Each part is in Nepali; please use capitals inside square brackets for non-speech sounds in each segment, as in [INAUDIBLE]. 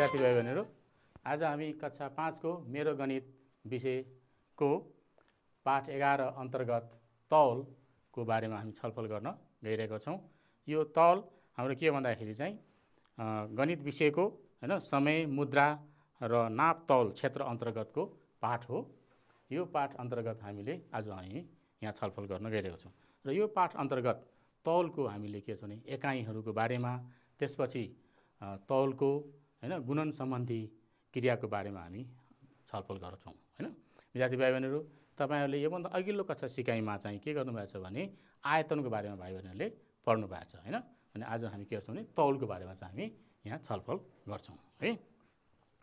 विद्यार्थी भाइ बहिनीहरू आज हामी कक्षा पाँचको मेरो गणित विषयको पाठ एघार अन्तर्गत तौलको बारेमा हामी छलफल गर्न गइरहेको छौँ यो तौल हाम्रो के भन्दाखेरि चाहिँ गणित विषयको होइन समय मुद्रा र नाप तौल क्षेत्र अन्तर्गतको पाठ हो यो पाठ अन्तर्गत हामीले आज हामी यहाँ छलफल गर्न गइरहेको छौँ र यो पाठ अन्तर्गत तौलको हामीले के छ भने एकाइहरूको बारेमा त्यसपछि तौलको होइन गुणन सम्बन्धी क्रियाको बारेमा हामी छलफल गर्छौँ होइन विद्यार्थी भाइ बहिनीहरू तपाईँहरूले योभन्दा अघिल्लो कक्षा सिकाइमा चाहिँ के गर्नुभएको छ भने आयतनको बारेमा भाइ बहिनीहरूले पढ्नु छ होइन अनि आज हामी के गर्छौँ भने तौलको बारेमा चाहिँ हामी यहाँ छलफल गर्छौँ है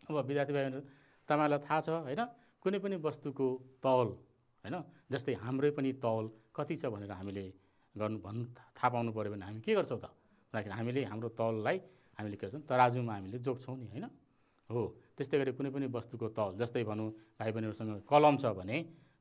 अब विद्यार्थी भाइ बहिनीहरू तपाईँहरूलाई थाहा छ होइन कुनै पनि वस्तुको तौल होइन जस्तै हाम्रै पनि तौल कति छ भनेर हामीले गर्नु भन्नु थाहा पाउनु पऱ्यो भने हामी के गर्छौँ त भन्दाखेरि हामीले हाम्रो तौललाई हामीले के गर्छौँ तराजुमा हामीले जोग्छौँ नि होइन हो त्यस्तै गरी कुनै पनि वस्तुको तल जस्तै भनौँ भाइ बहिनीहरूसँग कलम छ भने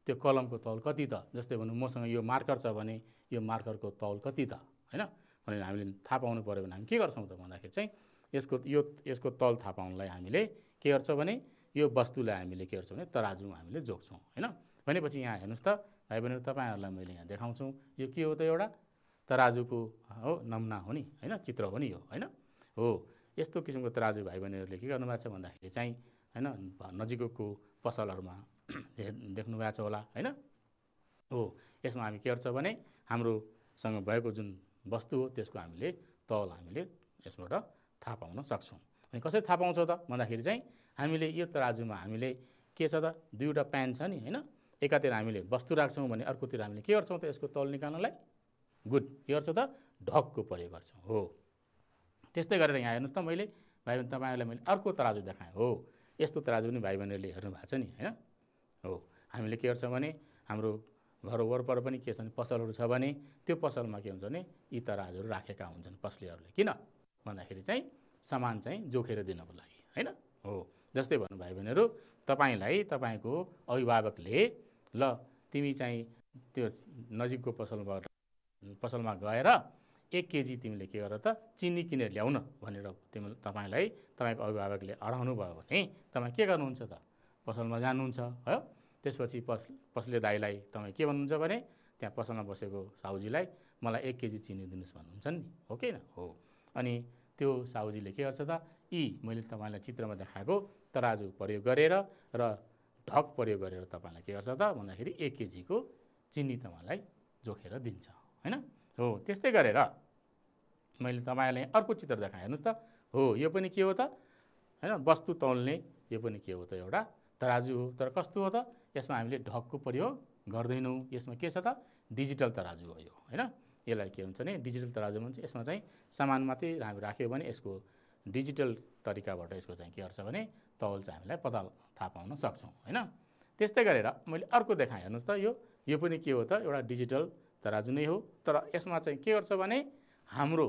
त्यो कलमको तल कति त जस्तै भनौँ मसँग यो मार्कर छ भने यो मार्करको तल कति त होइन भनेर हामीले थाहा पाउनु पऱ्यो भने हामी के गर्छौँ त भन्दाखेरि चाहिँ यसको यो यसको तल थाहा पाउनलाई हामीले के गर्छौँ भने यो वस्तुलाई हामीले के गर्छौँ भने तराजुमा हामीले जोग्छौँ होइन भनेपछि यहाँ हेर्नुहोस् त भाइ बहिनीहरू तपाईँहरूलाई मैले यहाँ देखाउँछु यो के हो त एउटा तराजुको हो नमुना हो नि होइन चित्र हो नि यो होइन हो यस्तो किसिमको त्राजु भाइ बहिनीहरूले के गर्नुभएको छ भन्दाखेरि चाहिँ होइन नजिकको पसलहरूमा [CLEARS THROAT] देख्नु भएको छ होला होइन हो यसमा हामी के गर्छौँ भने हाम्रोसँग भएको जुन वस्तु हो त्यसको हामीले तौल हामीले यसबाट थाहा पाउन सक्छौँ अनि कसरी थाहा पाउँछौँ त भन्दाखेरि चाहिँ हामीले यो तराजुमा हामीले के छ त दुईवटा प्यान छ नि होइन एकातिर हामीले वस्तु राख्छौँ भने अर्कोतिर हामीले के गर्छौँ त यसको तौल निकाल्नलाई गुड के गर्छौँ त ढकको प्रयोग गर्छौँ हो त्यस्तै गरेर यहाँ हेर्नुहोस् त मैले भाइ बहिनी तपाईँहरूलाई मैले अर्को तराजु देखाएँ हो यस्तो तराजु पनि भाइ बहिनीहरूले हेर्नु भएको छ नि होइन हो हामीले के गर्छौँ भने हाम्रो घर वरपर पनि के छ भने पसलहरू छ भने त्यो पसलमा के हुन्छ भने यी तराजुहरू राखेका हुन्छन् पसलेहरूले किन भन्दाखेरि चाहिँ सामान चाहिँ जोखेर दिनको लागि होइन हो जस्तै भन्नु भाइ बहिनीहरू तपाईँलाई तपाईँको अभिभावकले ल तिमी चाहिँ त्यो नजिकको पसलमा पसलमा गएर एक केजी तिमीले के गर त चिनी किनेर ल्याउन भनेर तिमी तपाईँलाई तपाईँको अभिभावकले अडाउनु भयो भने तपाईँ के गर्नुहुन्छ त पसलमा जानुहुन्छ हो त्यसपछि पस पसले दाईलाई तपाईँ के भन्नुहुन्छ भने त्यहाँ पसलमा बसेको साउजीलाई मलाई एक केजी चिनी दिनुहोस् भन्नुहुन्छ नि हो कि हो अनि त्यो साउजीले के गर्छ त यी मैले तपाईँलाई चित्रमा देखाएको तराजु प्रयोग गरेर र ढक प्रयोग गरेर तपाईँलाई के गर्छ त भन्दाखेरि एक केजीको चिनी तपाईँलाई जोखेर दिन्छ होइन हो त्यस्तै गरेर मैले तपाईँलाई अर्को चित्र देखाएँ हेर्नुहोस् त हो यो पनि के हो त होइन वस्तु तौल्ने यो पनि के हो त एउटा तराजु हो तर कस्तो हो त यसमा हामीले ढकको प्रयोग गर्दैनौँ यसमा के छ त डिजिटल तराजु हो यो होइन यसलाई के हुन्छ भने डिजिटल तराजु भन्छ यसमा चाहिँ सामान मात्रै हामी राख्यो भने यसको डिजिटल तरिकाबाट यसको चाहिँ के गर्छ भने तौल चाहिँ हामीलाई पत्ता थाहा पाउन सक्छौँ होइन त्यस्तै गरेर मैले अर्को देखाएँ हेर्नुहोस् त यो यो पनि के हो त एउटा डिजिटल तराजु नै हो तर यसमा चाहिँ के गर्छ भने हाम्रो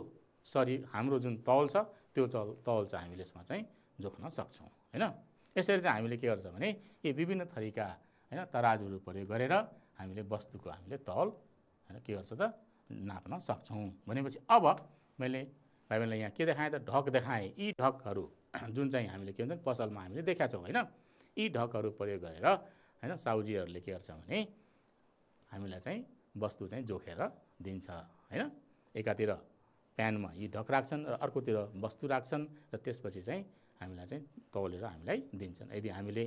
शरीर हाम्रो जुन तौल छ त्यो तौल चाहिँ हामीले यसमा चाहिँ जोख्न सक्छौँ होइन यसरी चाहिँ हामीले के गर्छ भने यी विभिन्न थरीका होइन तराजुहरू प्रयोग गरेर हामीले वस्तुको हामीले तौल होइन के गर्छ त नाप्न सक्छौँ भनेपछि अब मैले भाइ बहिनीलाई यहाँ के देखाएँ त ढक देखाएँ यी ढकहरू [CLEARS THROAT] जुन चाहिँ हामीले के भन्छ पसलमा हामीले देखाएको छौँ होइन यी ढकहरू प्रयोग गरेर होइन साउजीहरूले के गर्छ भने हामीलाई चाहिँ वस्तु चाहिँ जोखेर दिन्छ होइन एकातिर प्यानमा यी ढक राख्छन् र अर्कोतिर वस्तु राख्छन् र त्यसपछि चाहिँ हामीलाई चाहिँ तौलेर हामीलाई दिन्छन् यदि हामीले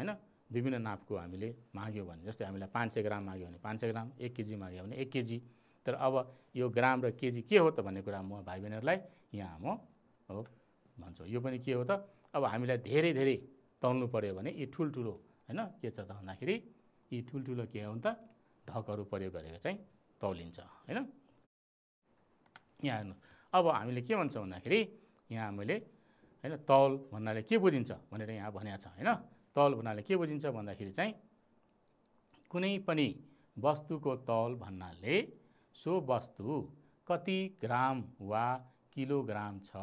होइन विभिन्न नापको हामीले माग्यौँ भने जस्तै हामीलाई पाँच सय ग्राम माग्यो भने पाँच सय ग्राम एक केजी माग्यो भने एक केजी तर अब यो ग्राम र केजी के हो त भन्ने कुरा म भाइ बहिनीहरूलाई यहाँ म हो भन्छु यो पनि के हो त अब हामीलाई धेरै धेरै तौल्नु पऱ्यो भने यी ठुल्ठुलो होइन के छ त भन्दाखेरि यी ठुल्ठुलो के हो त ढकहरू प्रयोग गरेर चाहिँ तौलिन्छ होइन यहाँ हेर्नु अब हामीले के भन्छौँ भन्दाखेरि यहाँ मैले होइन तौल भन्नाले के बुझिन्छ भनेर यहाँ भनेको छ होइन तौल भन्नाले के बुझिन्छ भन्दाखेरि चाहिँ कुनै पनि वस्तुको तौल भन्नाले सो वस्तु कति ग्राम वा किलोग्राम छ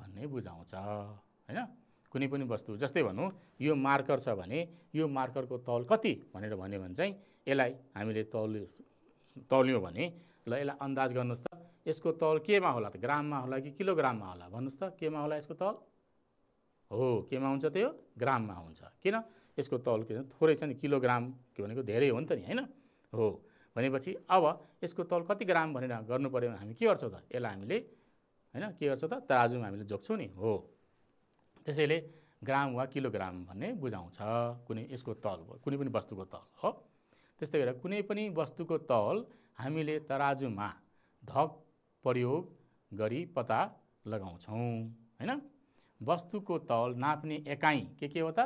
भन्ने बुझाउँछ होइन कुनै पनि वस्तु जस्तै भनौँ यो मार्कर छ भने यो मार्करको तौल कति भनेर भन्यो भने चाहिँ यसलाई हामीले तौल्यो तौल्यौँ भने ल यसलाई अन्दाज गर्नुहोस् त यसको तौल केमा होला त ग्राममा होला कि किलोग्राममा होला भन्नुहोस् त केमा होला यसको तौल हो केमा हुन्छ त्यो ग्राममा हुन्छ किन यसको तौल के थोरै छ नि किलोग्राम के भनेको धेरै हो नि त नि होइन हो भनेपछि अब यसको तौल कति ग्राम भनेर गर्नु पऱ्यो भने हामी के गर्छौँ त यसलाई हामीले होइन के गर्छौँ त तराजुमा हामीले जोग्छौँ नि हो त्यसैले ग्राम वा किलोग्राम भन्ने बुझाउँछ कुनै यसको तल कुनै पनि वस्तुको तल हो त्यस्तै गरेर कुनै पनि वस्तुको तौल हामीले तराजुमा ढक प्रयोग गरी पत्ता लगाउँछौँ होइन वस्तुको तौल नाप्ने एकाइ के के हो त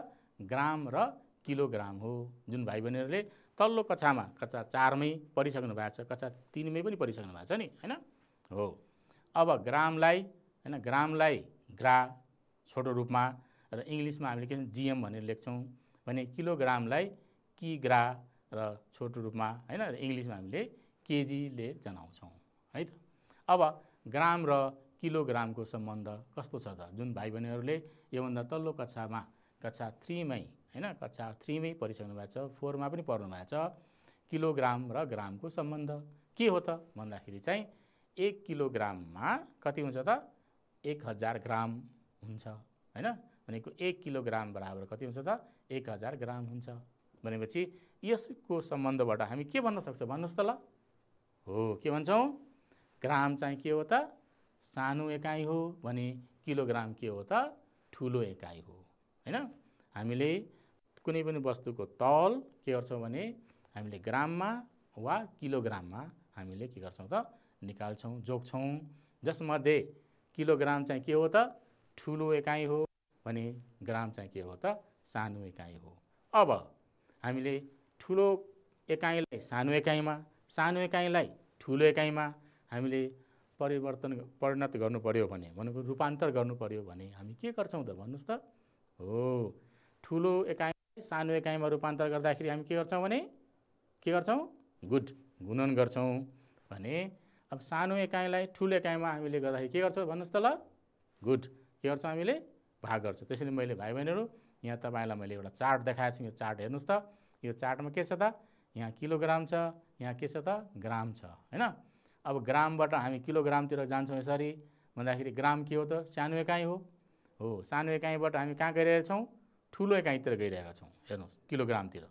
ग्राम र किलोग्राम हो जुन भाइ बहिनीहरूले तल्लो कक्षामा कक्षा चारमै पढिसक्नु भएको छ कक्षा तिनमै पनि पढिसक्नु भएको छ नि होइन हो अब ग्रामलाई होइन ग्रामलाई ग्रा छोटो रूपमा र इङ्ग्लिसमा हामीले के जिएम भनेर लेख्छौँ भने किलोग्रामलाई किग्रा र छोटो रूपमा होइन इङ्ग्लिसमा हामीले केजीले जनाउँछौँ है त अब ग्राम र किलोग्रामको सम्बन्ध कस्तो छ त जुन भाइ बहिनीहरूले योभन्दा तल्लो कक्षामा कक्षा थ्रीमै होइन कक्षा थ्रीमै पढिसक्नु भएको छ फोरमा पनि पढ्नु भएको छ किलोग्राम र ग्रामको सम्बन्ध के हो त भन्दाखेरि चाहिँ एक किलोग्राममा कति हुन्छ त एक हजार ग्राम हुन्छ होइन भनेको एक किलोग्राम बराबर कति हुन्छ त एक हजार ग्राम हुन्छ भनेपछि यसको सम्बन्धबाट हामी के भन्न सक्छौँ भन्नुहोस् त ल हो के भन्छौँ ग्राम चाहिँ के हो त सानो एकाइ हो भने किलोग्राम के हो त ठुलो एकाइ हो होइन हामीले कुनै पनि वस्तुको तल के गर्छौँ भने हामीले ग्राममा वा किलोग्राममा हामीले के गर्छौँ त निकाल्छौँ जोग्छौँ जसमध्ये किलोग्राम चाहिँ के हो त ठुलो एकाइ हो भने ग्राम चाहिँ के हो त सानो एकाइ हो अब हामीले ठुलो एकाइलाई सानो एकाइमा सानो एकाइलाई ठुलो एकाइमा हामीले परिवर्तन परिणत गर्नु पऱ्यो भने भनेको रूपान्तर गर्नु पऱ्यो भने हामी के गर्छौँ त भन्नुहोस् त हो ठुलो एकाइ सानो एकाइमा रूपान्तर गर्दाखेरि हामी के गर्छौँ भने के गर्छौँ गुड गुणन गर्छौँ भने अब सानो एकाइलाई ठुलो एकाइमा हामीले गर्दाखेरि के गर्छौँ भन्नुहोस् त ल गुड के गर्छौँ हामीले भाग गर्छौँ त्यसैले मैले भाइ बहिनीहरू यहाँ तपाईँलाई मैले एउटा चार्ट देखाएको छु यो चार्ट हेर्नुहोस् त यो चार्टमा के छ त यहाँ किलोग्राम छ यहाँ के छ त ग्राम छ होइन अब ग्रामबाट हामी किलोग्रामतिर जान्छौँ यसरी भन्दाखेरि ग्राम के हो त सानो एकाइ हो हो सानो एकाइबाट हामी कहाँ गइरहेका छौँ ठुलो एकाइतिर गइरहेका छौँ हेर्नुहोस् किलोग्रामतिर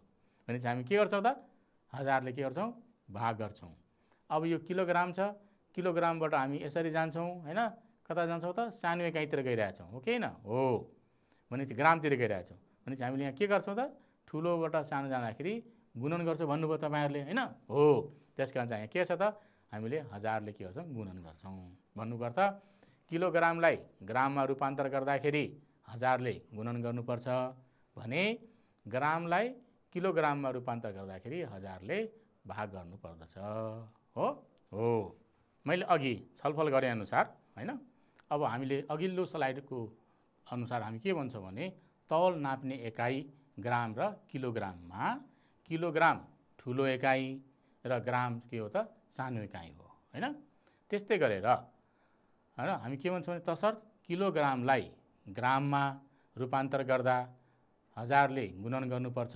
भनेपछि हामी के गर्छौँ त हजारले के गर्छौँ भाग गर्छौँ अब यो किलोग्राम छ किलोग्रामबाट हामी यसरी जान्छौँ होइन कता जान्छौँ त सानो एकाइतिर गइरहेछौँ हो कि न हो भनेपछि ग्रामतिर गइरहेको छौँ भनेपछि हामीले यहाँ के गर्छौँ त ठुलोबाट सानो जाँदाखेरि गुणन गर्छौँ भन्नुभयो तपाईँहरूले होइन हो त्यस कारण चाहिँ यहाँ के छ त हामीले हजारले के गर्छौँ गुणन गर्छौँ भन्नुपर्छ किलोग्रामलाई ग्राममा रूपान्तर गर्दाखेरि हजारले गुणन गर्नुपर्छ भने ग्रामलाई किलोग्राममा रूपान्तर गर्दाखेरि हजारले भाग गर्नुपर्दछ हो हो मैले अघि छलफल गरे अनुसार होइन अब हामीले अघिल्लो स्लाइडको अनुसार हामी के भन्छौँ भने तौल नाप्ने एकाइ ग्राम र किलोग्राममा किलोग्राम ठुलो एकाइ र ग्राम के हो त सानो एकाइ हो होइन त्यस्तै गरेर होइन हामी के भन्छौँ भने तसर्थ किलोग्रामलाई ग्राममा रूपान्तर गर्दा हजारले गुणन गर्नुपर्छ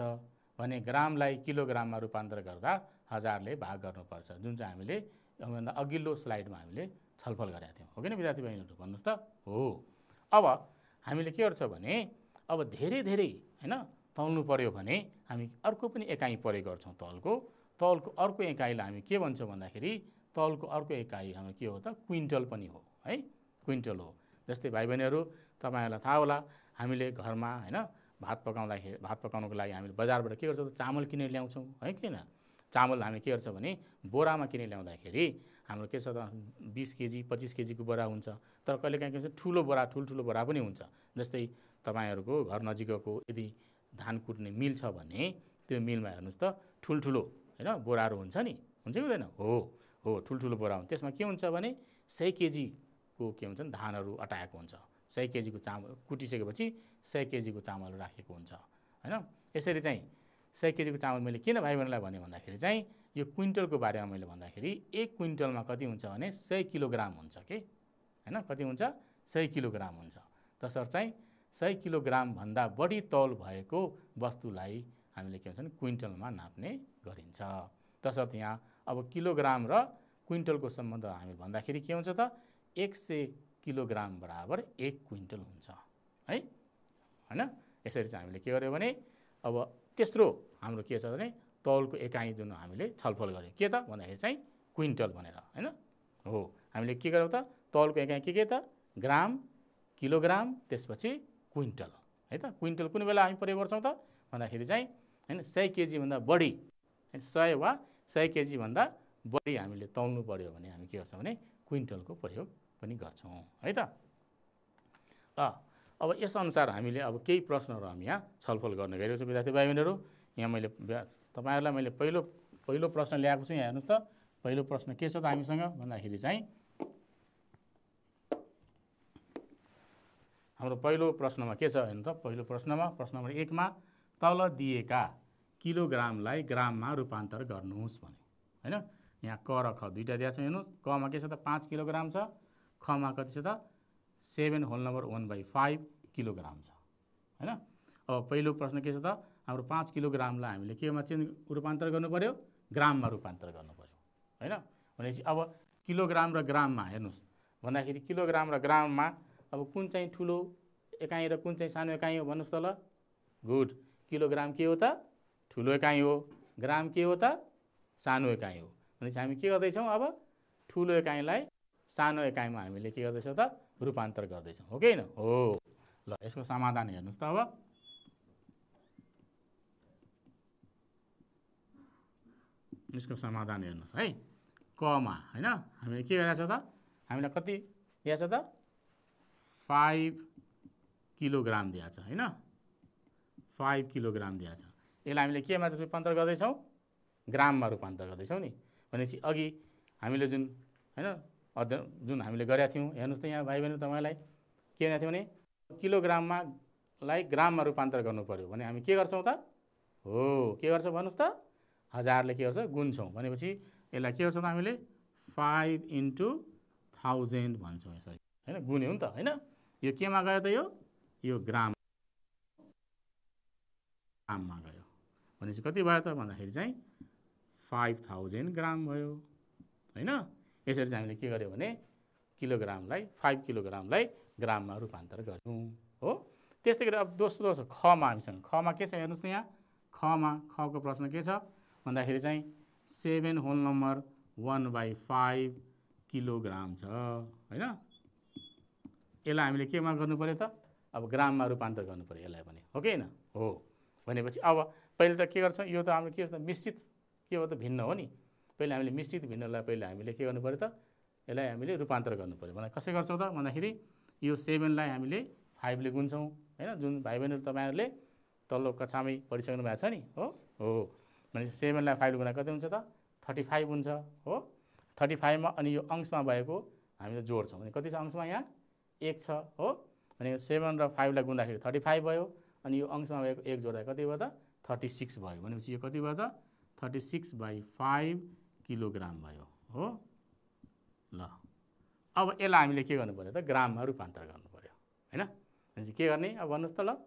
भने ग्रामलाई किलोग्राममा रूपान्तर गर्दा हजारले भाग गर्नुपर्छ जुन चाहिँ हामीले अघिल्लो स्लाइडमा हामीले छलफल गरेका थियौँ हो कि विद्यार्थी बहिनीहरू भन्नुहोस् त हो अब हामीले के गर्छ भने अब धेरै धेरै होइन तल्नु पऱ्यो भने हामी अर्को पनि एकाइ प्रयोग गर्छौँ तलको तलको अर्को एकाइलाई हामी के भन्छौँ भन्दाखेरि तलको अर्को एकाइ हाम्रो के हो त क्विन्टल पनि हो है क्विन्टल हो जस्तै भाइ बहिनीहरू तपाईँहरूलाई थाहा होला हामीले घरमा होइन भात पकाउँदाखेरि भात पकाउनुको लागि हामीले बजारबाट के गर्छौँ चामल किनेर ल्याउँछौँ है किन चामल हामी के गर्छौँ भने बोरामा किनेर ल्याउँदाखेरि हाम्रो के छ त बिस केजी पच्चिस केजीको बोरा हुन्छ तर कहिलेकाहीँ के हुन्छ ठुलो बोरा ठुल्ठुलो बोरा पनि हुन्छ जस्तै तपाईँहरूको घर नजिकको यदि धान कुट्ने मिल छ भने त्यो मिलमा हेर्नुहोस् त ठुल्ठुलो होइन बोराहरू हुन्छ नि हुन्छ कि हुँदैन हो हो ठुल्ठुलो बोरा हुन्छ त्यसमा के हुन्छ भने सय केजीको के हुन्छ धानहरू अटाएको हुन्छ सय केजीको चामल कुटिसकेपछि सय केजीको चामल राखेको हुन्छ होइन यसरी चाहिँ सय केजीको चामल मैले किन भाइ बहिनीलाई भने भन्दाखेरि चाहिँ यो क्विन्टलको बारेमा मैले भन्दाखेरि एक क्विन्टलमा कति हुन्छ भने सय किलोग्राम हुन्छ कि होइन कति हुन्छ सय किलोग्राम हुन्छ तसर्थ चाहिँ सय किलोग्रामभन्दा बढी तौल भएको वस्तुलाई हामीले के भन्छन् क्विन्टलमा नाप्ने गरिन्छ तसर्थ यहाँ अब किलोग्राम र क्विन्टलको सम्बन्ध हामी भन्दाखेरि के हुन्छ त एक सय किलोग्राम बराबर एक क्विन्टल हुन्छ है होइन यसरी चाहिँ हामीले के गर्यो भने अब तेस्रो हाम्रो के छ भने तौलको एकाइ जुन हामीले छलफल गऱ्यौँ के त भन्दाखेरि चाहिँ क्विन्टल भनेर होइन हो हामीले के गर्यौँ त तौलको एकाइ के के त ग्राम किलोग्राम त्यसपछि क्विन्टल है त क्विन्टल कुन बेला हामी प्रयोग गर्छौँ त भन्दाखेरि चाहिँ होइन सय केजीभन्दा बढी होइन सय वा सय केजीभन्दा बढी हामीले तौल्नु पऱ्यो भने हामी के गर्छौँ भने क्विन्टलको प्रयोग पनि गर्छौँ है त ल अब यसअनुसार हामीले अब केही प्रश्नहरू हामी यहाँ छलफल गर्ने गरेको छौँ विद्यार्थी भाइ बहिनीहरू यहाँ मैले तपाईँहरूलाई मैले पहिलो पहिलो प्रश्न ल्याएको छु यहाँ हेर्नुहोस् त पहिलो प्रश्न के छ त हामीसँग भन्दाखेरि चाहिँ हाम्रो पहिलो प्रश्नमा के छ हेर्नु त पहिलो प्रश्नमा प्रश्न नम्बर एकमा तल दिएका किलोग्रामलाई ग्राममा रूपान्तर गर्नुहोस् भने होइन यहाँ क र ख दुइटा दिएको छ हेर्नुहोस् कमा के छ त पाँच किलोग्राम छ खमा कति छ त seven whole number one by five kilogram छ होइन अब पहिलो प्रश्न के छ त हाम्रो पाँच किलोग्रामलाई हामीले केमा चेन्ज रूपान्तर गर्नु पऱ्यो ग्राममा रूपान्तर गर्नु पऱ्यो होइन भनेपछि अब किलोग्राम र ग्राममा हेर्नुहोस् भन्दाखेरि किलोग्राम र ग्राममा अब कुन चाहिँ ठुलो एकाइ र कुन चाहिँ सानो एकाइ हो भन्नुहोस् त ल गुड किलोग्राम के हो त ठुलो एकाइ हो ग्राम के हो त सानो एकाइ हो भनेपछि हामी के गर्दैछौँ अब ठुलो एकाइलाई सानो एकाइमा हामीले के गर्दैछौँ त रूपान्तर गर्दैछौँ हो कि न हो ल यसको समाधान हेर्नुहोस् त अब यसको समाधान हेर्नुहोस् है कमा होइन हामीले के गरेको छ त हामीलाई कति दिएछ त फाइभ किलोग्राम दिएछ होइन फाइभ किलोग्राम दिएछ यसलाई हामीले केमा रूपान्तर गर्दैछौँ ग्राममा रूपान्तर गर्दैछौँ नि भनेपछि अघि हामीले जुन होइन अध्ययन जुन हामीले गरेका थियौँ हेर्नुहोस् त यहाँ भाइ बहिनी तपाईँलाई के भनेको थियो भने किलोग्राममा लाई ग्राममा रूपान्तर गर्नु पऱ्यो भने हामी के गर्छौँ त हो के गर्छौँ भन्नुहोस् त हजारले के गर्छ गुन्छौँ भनेपछि यसलाई के गर्छौँ त हामीले फाइभ इन्टु थाउजन्ड भन्छौँ यसरी होइन गुन्यौँ नि त होइन यो केमा गयो त यो यो ग्राम ग्राममा गयो भनेपछि कति भयो त भन्दाखेरि चाहिँ फाइभ थाउजन्ड ग्राम भयो होइन यसरी चाहिँ हामीले के गर्यो भने किलोग्रामलाई फाइभ किलोग्रामलाई ग्राममा रूपान्तर गऱ्यौँ हो त्यस्तै गरी अब दोस्रो छ खमा हामीसँग खमा के छ हेर्नुहोस् त यहाँ खमा खको प्रश्न के छ भन्दाखेरि चाहिँ seven whole number one by five kilogram छ होइन यसलाई हामीले केमा पऱ्यो त अब ग्राममा रूपान्तर गर्नु पऱ्यो यसलाई पनि हो कि होइन हो भनेपछि अब पहिले त के गर्छ यो त हाम्रो के हो त मिश्रित के हो त भिन्न हो नि पहिले हामीले मिश्रित भिन्नलाई पहिले हामीले के गर्नु पऱ्यो त यसलाई हामीले रूपान्तर पऱ्यो भन्दा कसरी गर्छौँ त भन्दाखेरि यो सेभेनलाई हामीले फाइभले गुन्छौँ होइन जुन भाइ बहिनीहरू तपाईँहरूले तल्लो कक्षामै पढिसक्नु भएको छ नि हो हो भनेपछि सेभेनलाई फाइभ गुणा कति हुन्छ त थर्टी फाइभ हुन्छ हो थर्टी फाइभमा अनि यो अंशमा भएको हामीले जोड्छौँ भने कति छ अंशमा यहाँ एक छ हो भने सेभेन र फाइभलाई गुन्दाखेरि थर्टी फाइभ भयो अनि यो अंशमा भएको एक जोड्दा कति भयो त थर्टी सिक्स भयो भनेपछि यो कति भयो त thirty six by five kilogram भयो हो ल अब यसलाई हामीले के गर्नु पऱ्यो त ग्राममा रूपान्तर गर्नु पऱ्यो होइन भनेपछि के गर्ने अब भन्नुहोस् त ल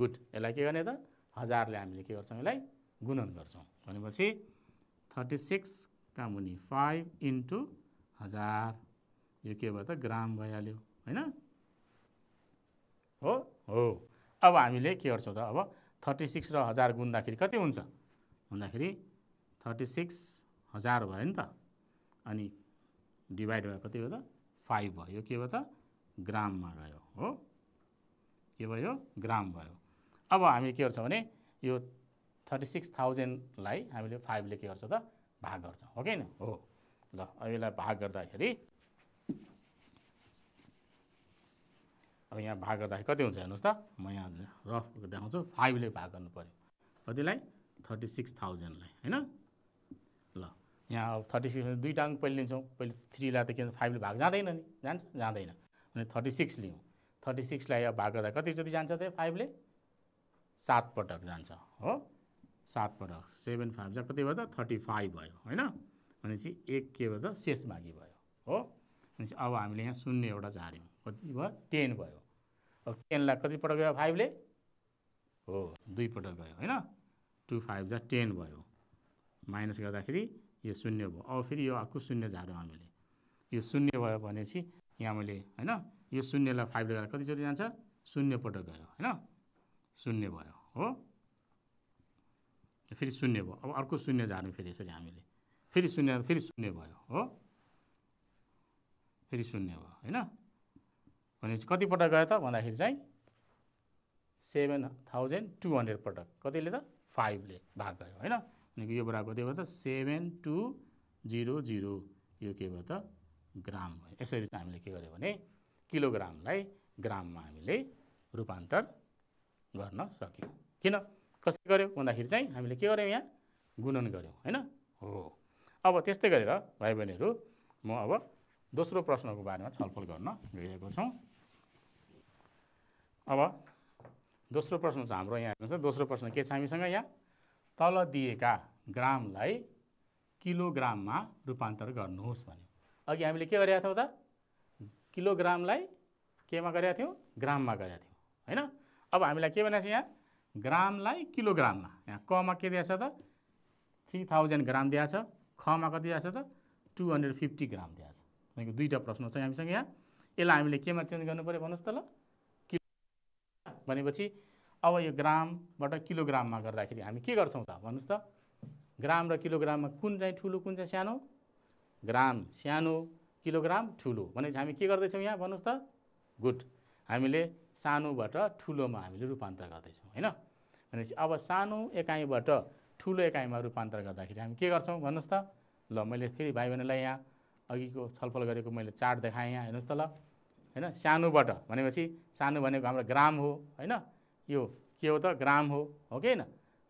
गुड यसलाई के गर्ने त हजारले हामीले के गर्छौँ यसलाई गुणन गर्छौँ भनेपछि थर्टी सिक्स कहाँ हुने फाइभ इन्टु हजार यो के भयो त ग्राम भइहाल्यो होइन हो हो अब हामीले के गर्छौँ त अब थर्टी सिक्स र हजार गुन्दाखेरि कति हुन्छ भन्दाखेरि थर्टी सिक्स हजार भयो नि त अनि डिभाइड भयो कति भयो त फाइभ भयो के भयो त ग्राममा गयो हो के भयो ग्राम भयो अब हामी के गर्छौँ भने यो थर्टी सिक्स थाउजन्डलाई हामीले फाइभले के गर्छ त भाग गर्छ हो कि हो ल अब यसलाई भाग गर्दाखेरि अब यहाँ भाग गर्दाखेरि कति हुन्छ हेर्नुहोस् त म यहाँ रफ देखाउँछु फाइभले भाग गर्नु पऱ्यो कतिलाई थर्टी सिक्स थाउजन्डलाई होइन ल यहाँ अब थर्टी सिक्स दुईवटा अङ्क पहिले लिन्छौँ पहिले थ्रीलाई त के भन्छ फाइभले भाग जाँदैन नि जान्छ जाँदैन अनि थर्टी सिक्स लियौँ थर्टी सिक्सलाई अब भाग गर्दा कतिचोटि जान्छ त्यो फाइभले सात पटक जान्छ हो पटक सेभेन फाइभ जा कति भयो त थर्टी फाइभ भयो होइन भनेपछि एक के भयो त शेष बाँकी भयो हो भनेपछि अब हामीले यहाँ शून्य एउटा झार्यौँ कति भयो टेन भयो अब टेनलाई पटक गयो फाइभले हो दुई पटक गयो होइन टु फाइभ जा टेन भयो माइनस गर्दाखेरि यो शून्य भयो अब फेरि यो अर्को शून्य झार्यौँ हामीले यो शून्य भयो भनेपछि यहाँ मैले होइन यो शून्यलाई फाइभले गर्दा कतिचोटि जान्छ शून्यपटक गयो होइन शून्य भयो हो फेरि शून्य भयो अब अर्को शून्य झार्नु फेरि यसरी हामीले फेरि शून्य फेरि शून्य भयो हो फेरि शून्य भयो होइन भनेपछि कतिपटक गयो त भन्दाखेरि चाहिँ सेभेन थाउजन्ड टू हन्ड्रेड पटक कतिले त फाइभले भाग गयो होइन भनेको यो बराबर कति भयो त सेभेन टू जिरो जिरो यो के भयो त ग्राम भयो यसरी चाहिँ हामीले के गर्यो भने किलोग्रामलाई ग्राममा हामीले रूपान्तर गर्न सक्यौँ किन कसरी गऱ्यौँ भन्दाखेरि चाहिँ हामीले के गर्यौँ यहाँ गुणन गऱ्यौँ होइन हो अब त्यस्तै गरेर भाइ बहिनीहरू म अब दोस्रो प्रश्नको बारेमा छलफल गर्न गइरहेको छौँ अब दोस्रो प्रश्न छ हाम्रो यहाँ हेर्नुहोस् दोस्रो प्रश्न के छ हामीसँग यहाँ तल दिएका ग्रामलाई किलोग्राममा रूपान्तर गर्नुहोस् भन्यो अघि हामीले के गरेका थियौँ त किलोग्रामलाई केमा गरेका थियौँ ग्राममा गरेका थियौँ होइन अब हामीलाई के भनेको छ यहाँ ग्रामलाई किलोग्राममा यहाँ कमा के दिएछ त थ्री थाउजन्ड ग्राम दिएछ खमा कति दिएछ त टु हन्ड्रेड फिफ्टी ग्राम दिएछ भनेको दुईवटा प्रश्न छ हामीसँग यहाँ यसलाई हामीले केमा चेन्ज गर्नु पऱ्यो भन्नुहोस् त ल किलो भनेपछि अब यो ग्रामबाट किलोग्राममा गर्दाखेरि हामी के गर्छौँ त भन्नुहोस् त ग्राम र किलोग्राममा कुन चाहिँ ठुलो कुन चाहिँ सानो ग्राम सानो किलोग्राम ठुलो भनेपछि हामी के गर्दैछौँ यहाँ भन्नुहोस् त गुड हामीले सानोबाट ठुलोमा हामीले रूपान्तर गर्दैछौँ होइन भनेपछि अब सानो एकाइबाट ठुलो एकाइमा रूपान्तर गर्दाखेरि हामी के गर्छौँ भन्नुहोस् त ल मैले फेरि भाइ बहिनीलाई यहाँ अघिको छलफल गरेको मैले चार्ट देखाएँ यहाँ हेर्नुहोस् त ल होइन सानोबाट भनेपछि सानो भनेको हाम्रो ग्राम हो होइन यो के हो त ग्राम हो हो कि होइन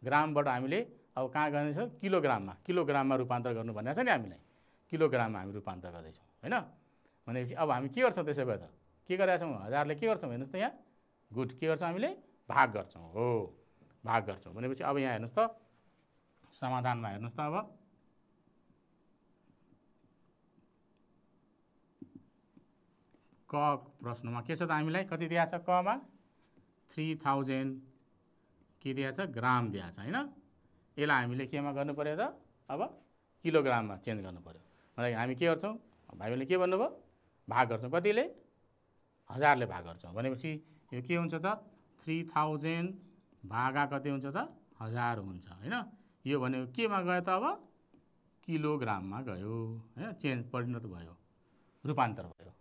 ग्रामबाट हामीले अब कहाँ गर्दैछौँ किलोग्राममा किलोग्राममा रूपान्तर गर्नु भनेको छ नि हामीलाई किलोग्राममा हामी रूपान्तर गर्दैछौँ होइन भनेपछि अब हामी के गर्छौँ त्यसो भए त के गरेका छौँ हजारले के गर्छौँ हेर्नुहोस् त यहाँ गुड के गर्छौँ हामीले भाग गर्छौँ हो भाग गर्छौँ भनेपछि अब यहाँ हेर्नुहोस् त समाधानमा हेर्नुहोस् त अब क प्रश्नमा के छ त हामीलाई कति दिएछ कमा थ्री थाउजन्ड के दिएछ ग्राम दिएछ होइन यसलाई हामीले केमा गर्नु पऱ्यो त अब किलोग्राममा चेन्ज गर्नु पऱ्यो भन्दाखेरि हामी के गर्छौँ भाइ बहिनीले के भन्नुभयो भाग गर्छौँ कतिले हजारले भाग गर्छौँ भनेपछि यो के हुन्छ त थ्री थाउजन्ड भागा कति हुन्छ त हजार हुन्छ होइन यो भनेको केमा गयो त अब किलोग्राममा गयो होइन चेन्ज परिणत भयो रूपान्तर भयो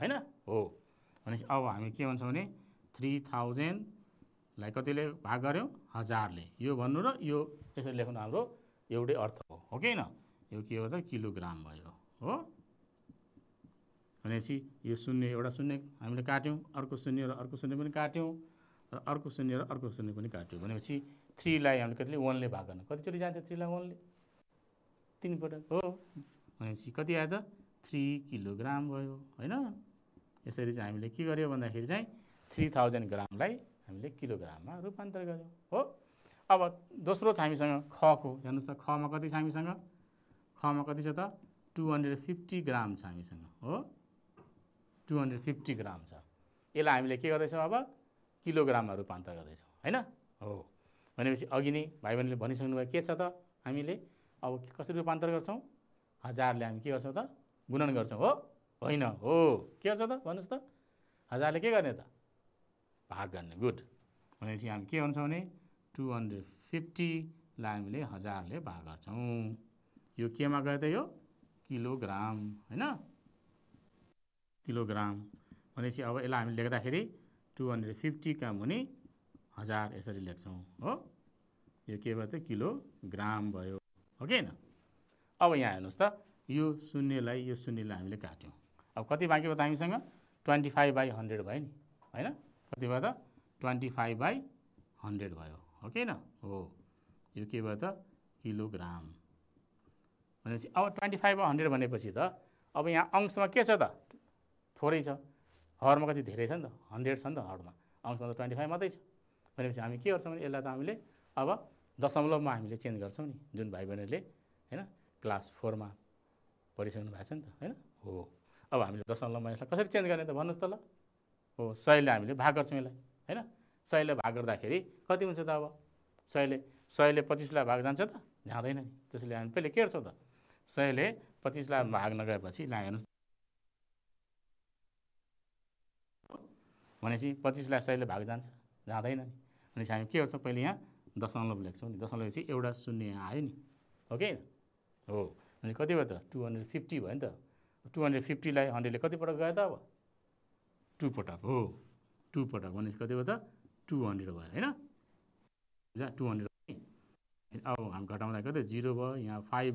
होइन हो भनेपछि अब हामी के भन्छौँ भने थ्री थाउजन्डलाई कतिले भाग गऱ्यौँ हजारले यो भन्नु र यो यसरी लेख्नु हाम्रो एउटै अर्थ हो हो कि न यो के हो त किलोग्राम भयो हो भनेपछि यो शून्य एउटा शून्य हामीले काट्यौँ अर्को शून्य र अर्को शून्य पनि काट्यौँ र अर्को शून्य र अर्को शून्य पनि काट्यो भनेपछि थ्रीलाई हामीले कतिले वानले भाग गर्नु कतिचोटि जान्छ थ्रीलाई वानले तिनपटक हो भनेपछि कति आयो त थ्री किलोग्राम भयो होइन यसरी चाहिँ हामीले के गर्यो भन्दाखेरि चाहिँ थ्री थाउजन्ड ग्रामलाई हामीले किलोग्राममा रूपान्तर गऱ्यौँ हो अब दोस्रो छ हामीसँग खको हेर्नुहोस् त खमा कति छ हामीसँग खमा कति छ त टु हन्ड्रेड फिफ्टी ग्राम छ हामीसँग हो टु हन्ड्रेड फिफ्टी ग्राम छ यसलाई हामीले के गर्दैछौँ अब किलोग्रामहरू पान्ता गर्दैछौँ होइन हो भनेपछि अघि नै भाइ बहिनीले भनिसक्नुभयो के छ त हामीले अब कसरी रूपान्तर गर्छौँ हजारले हामी के गर्छौँ त गुणन गर्छौँ हो होइन हो के गर्छ त भन्नुहोस् त हजारले के गर्ने त भाग गर्ने गुड भनेपछि हामी के गर्छौँ भने टु हन्ड्रेड फिफ्टीलाई हामीले हजारले भाग गर्छौँ यो केमा गयो त यो किलोग्राम होइन किलोग्राम भनेपछि अब यसलाई हामीले लेख्दाखेरि टु हन्ड्रेड फिफ्टी कहाँ हुने हजार यसरी लेख्छौँ हो यो के भयो त किलोग्राम भयो हो कि अब यहाँ हेर्नुहोस् त यो शून्यलाई यो शून्यलाई हामीले काट्यौँ अब कति बाँकी भयो त हामीसँग ट्वेन्टी फाइभ बाई हन्ड्रेड भयो नि होइन कति भयो त ट्वेन्टी फाइभ बाई हन्ड्रेड भयो हो कि हो यो के भयो त किलोग्राम भनेपछि अब ट्वेन्टी फाइभ बाई हन्ड्रेड भनेपछि त अब यहाँ अंशमा के छ त थोरै छ हरमा कति धेरै छ नि त हन्ड्रेड छ नि त हरमा अंशमा त ट्वेन्टी फाइभ मात्रै छ भनेपछि हामी के गर्छौँ भने यसलाई त हामीले अब दशमलवमा हामीले चेन्ज गर्छौँ नि जुन भाइ बहिनीहरूले होइन क्लास फोरमा पढिसक्नु भएको छ नि त होइन हो अब हामीले दशमलवमा यसलाई कसरी चेन्ज गर्ने त भन्नुहोस् त ल हो सयले हामीले भाग गर्छौँ यसलाई होइन सयले भाग गर्दाखेरि कति हुन्छ त अब सयले सयले पच्चिसलाई भाग जान्छ त जाँदैन नि त्यसैले हामी पहिले के गर्छौँ त सयले पच्चिसलाई भाग नगएपछि ला हेर्नुहोस् भनेपछि पच्चिस लाख सयले भाग जान्छ जाँदैन नि भनेपछि हामी के गर्छौँ पहिले यहाँ दशमलव लेख्छौँ नि दशमलव चाहिँ एउटा शून्य यहाँ आयो नि ओके हो अनि कति भयो त टु हन्ड्रेड फिफ्टी भयो नि त टु हन्ड्रेड फिफ्टीलाई हन्ड्रेडले कतिपटक गयो त अब टु पटक हो टु पटक भनेपछि कति भयो त टु हन्ड्रेड भयो होइन टु हन्ड्रेड अब हामी घटाउँदा कति जिरो भयो यहाँ फाइभ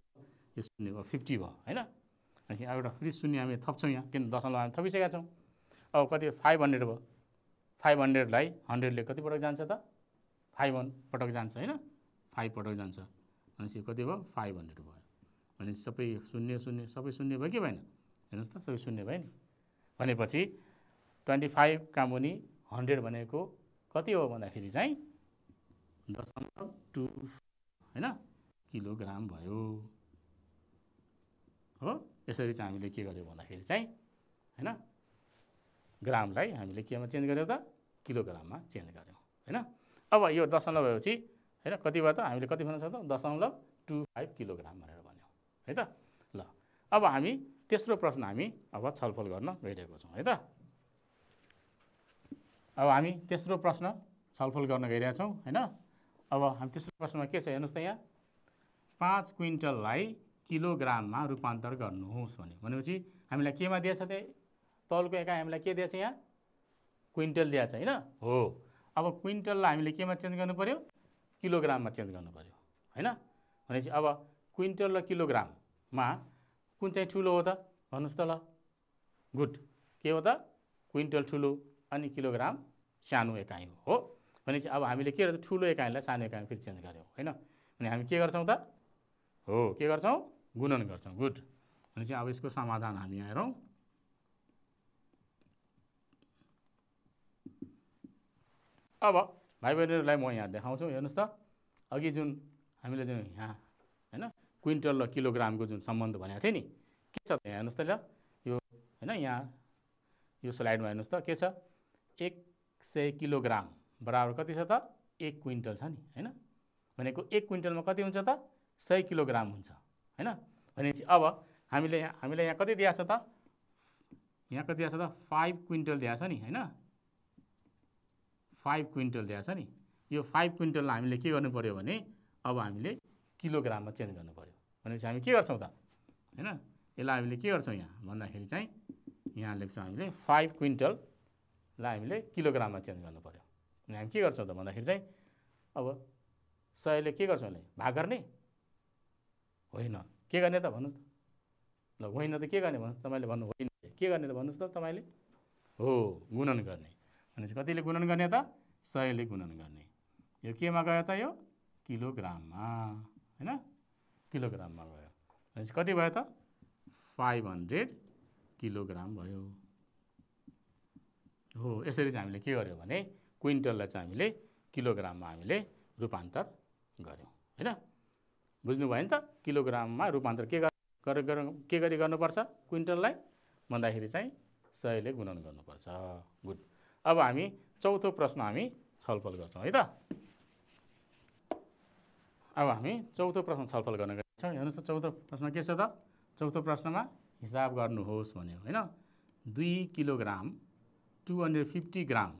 यो शून्य भयो फिफ्टी भयो होइन भनेपछि अब एउटा फ्री शून्य हामी थप्छौँ यहाँ किन दशमलव हामी थपिसकेका छौँ अब कति फाइभ हन्ड्रेड भयो फाइभ हन्ड्रेडलाई हन्ड्रेडले पटक जान्छ त फाइभ पटक जान्छ होइन फाइभ पटक जान्छ भनेपछि कति भयो फाइभ हन्ड्रेड भयो भने सबै शून्य शून्य सबै शून्य भयो कि भएन हेर्नुहोस् त सबै शून्य भयो नि भनेपछि ट्वेन्टी फाइभ मुनि हन्ड्रेड भनेको कति हो भन्दाखेरि चाहिँ दशमलव टु होइन किलोग्राम भयो हो यसरी चाहिँ हामीले के गर्यो भन्दाखेरि चाहिँ होइन ग्रामलाई हामीले केमा चेन्ज गऱ्यौँ त किलोग्राममा चेन्ज गऱ्यौँ होइन अब यो दशमलव भएपछि होइन कति भयो त हामीले कति भन्न सक्छौँ दशमलव टु फाइभ किलोग्राम भनेर भन्यौँ है त ल अब हामी तेस्रो प्रश्न हामी अब छलफल गर्न गइरहेको छौँ है त अब हामी तेस्रो प्रश्न छलफल गर्न गइरहेछौँ होइन अब हामी तेस्रो प्रश्नमा के छ हेर्नुहोस् त यहाँ पाँच क्विन्टललाई किलोग्राममा रूपान्तर गर्नुहोस् भन्यो भनेपछि हामीलाई केमा दिएछ त्यही तौलको एकाइ हामीलाई के दिएछ यहाँ क्विन्टल दिएछ होइन हो अब क्विन्टललाई हामीले केमा चेन्ज गर्नु पऱ्यो किलोग्राममा चेन्ज गर्नु पऱ्यो होइन भनेपछि अब क्विन्टल र किलोग्राममा कुन चाहिँ ठुलो हो त भन्नुहोस् त ल गुड के हो त क्विन्टल ठुलो अनि किलोग्राम सानो एकाइ हो भनेपछि अब हामीले के गर्छ ठुलो एकाइलाई सानो एकाइमा फेरि चेन्ज गऱ्यौँ होइन अनि हामी के गर्छौँ त हो के गर्छौँ गुणन गर्छौँ गुड भनेपछि अब यसको समाधान हामी यहाँ हेरौँ अब भाइ बहिनीहरूलाई म यहाँ देखाउँछु हेर्नुहोस् त अघि जुन हामीले जुन यहाँ होइन क्विन्टल र किलोग्रामको जुन सम्बन्ध भनेको थिएँ नि के छ त हेर्नुहोस् त ल यो होइन यहाँ यो स्लाइडमा हेर्नुहोस् त के छ एक सय किलोग्राम बराबर कति छ त एक क्विन्टल छ नि होइन भनेको एक क्विन्टलमा कति हुन्छ त सय किलोग्राम हुन्छ होइन भनेपछि अब हामीले यहाँ हामीलाई यहाँ कति दिएको छ त यहाँ कति दिएको छ त फाइभ क्विन्टल दिएको छ नि होइन फाइभ क्विन्टल दिएको छ नि यो फाइभ क्विन्टललाई हामीले के गर्नु पऱ्यो भने अब हामीले किलोग्राममा चेन्ज गर्नु पऱ्यो भनेपछि हामी के गर्छौँ त होइन यसलाई हामीले के गर्छौँ यहाँ भन्दाखेरि चाहिँ यहाँ लेख्छौँ हामीले फाइभ क्विन्टललाई हामीले किलोग्राममा चेन्ज गर्नु पऱ्यो अनि हामी के गर्छौँ त भन्दाखेरि चाहिँ अब सयले के गर्छौँ यसलाई भाग गर्ने होइन के गर्ने त भन्नुहोस् त ल होइन त के गर्ने भन्नुहोस् तपाईँले भन्नु होइन के गर्ने त भन्नुहोस् त तपाईँले हो गुणन गर्ने भनेपछि कतिले गुणन गर्ने त सयले गुणन गर्ने यो केमा गयो त यो किलोग्राममा होइन किलोग्राममा गयो भनेपछि कति भयो त फाइभ हन्ड्रेड किलोग्राम भयो हो यसरी चाहिँ हामीले के गर्यो भने क्विन्टललाई चाहिँ हामीले किलोग्राममा हामीले रूपान्तर गऱ्यौँ होइन बुझ्नुभयो नि त किलोग्राममा रूपान्तर के गर के गरी गर्नुपर्छ क्विन्टललाई भन्दाखेरि चाहिँ सयले गुणन गर्नुपर्छ गुड अब हामी चौथो प्रश्न हामी छलफल गर्छौँ है त अब हामी चौथो प्रश्न छलफल गर्न गइन्छ हेर्नुहोस् त चौथो प्रश्न के छ त चौथो प्रश्नमा हिसाब गर्नुहोस् भन्यो होइन दुई kilogram two hundred fifty gram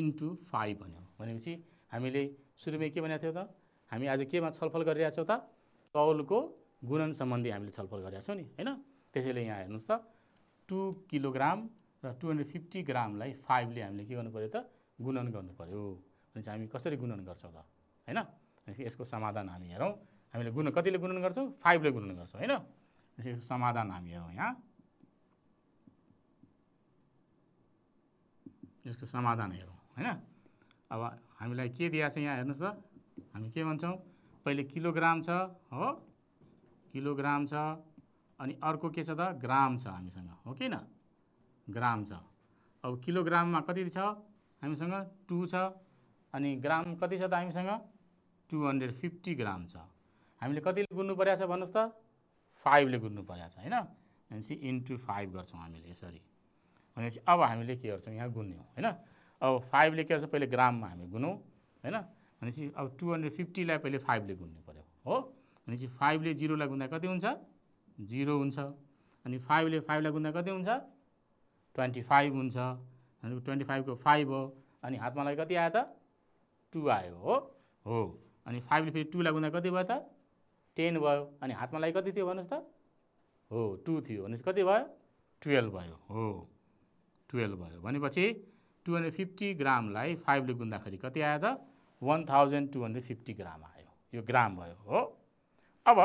into five भन्यो भनेपछि हामीले सुरुमै के भनेको थियौँ त हामी आज केमा छलफल गरिरहेको छौँ त तौलको गुणन सम्बन्धी हामीले छलफल गरिरहेको छौँ नि होइन त्यसैले यहाँ हेर्नुहोस् त टु किलोग्राम र टु हन्ड्रेड फिफ्टी ग्रामलाई फाइभले हामीले के गर्नु पऱ्यो त गुणन गर्नु पऱ्यो भने हामी कसरी गुणन गर्छौँ त होइन यसको समाधान हामी हेरौँ हामीले गुण कतिले गुणन गर्छौँ फाइभले गुणन गर्छौँ होइन यसको समाधान हामी हेरौँ यहाँ यसको समाधान हेरौँ होइन अब हामीलाई के दिएको छ यहाँ हेर्नुहोस् त हामी के भन्छौँ पहिले किलोग्राम छ हो किलोग्राम छ अनि अर्को के छ त ग्राम छ हामीसँग हो किन ग्राम छ अब किलोग्राममा कति छ हामीसँग टु छ अनि ग्राम कति छ त हामीसँग टु हन्ड्रेड फिफ्टी ग्राम छ हामीले कतिले गुन्नु परेको छ भन्नुहोस् त फाइभले गुन्नु परेको छ होइन भनेपछि इन्टु फाइभ गर्छौँ हामीले यसरी भनेपछि अब हामीले के गर्छौँ यहाँ गुन्यौँ होइन अब फाइभले के गर्छ पहिले ग्राममा हामी गुनौँ होइन भनेपछि अब टु हन्ड्रेड फिफ्टीलाई पहिले फाइभले गुन्नु पऱ्यो हो भनेपछि फाइभले जिरोलाई गुन्दा कति हुन्छ जिरो हुन्छ अनि फाइभले फाइभलाई गुन्दा कति हुन्छ ट्वेन्टी फाइभ हुन्छ ट्वेन्टी फाइभको फाइभ हो अनि हातमा लागि कति आयो त टु आयो हो हो अनि फाइभले फेरि टू गुन्दा कति भयो त टेन भयो अनि हातमा लागि कति थियो भन्नुहोस् त हो टू थियो भनेपछि कति भयो टुवेल्भ भयो हो टुवेल्भ भयो भनेपछि टु हन्ड्रेड फिफ्टी ग्रामलाई फाइभले गुन्दाखेरि कति आयो त one thousand two hundred fifty gram आयो यो ग्राम भयो हो अब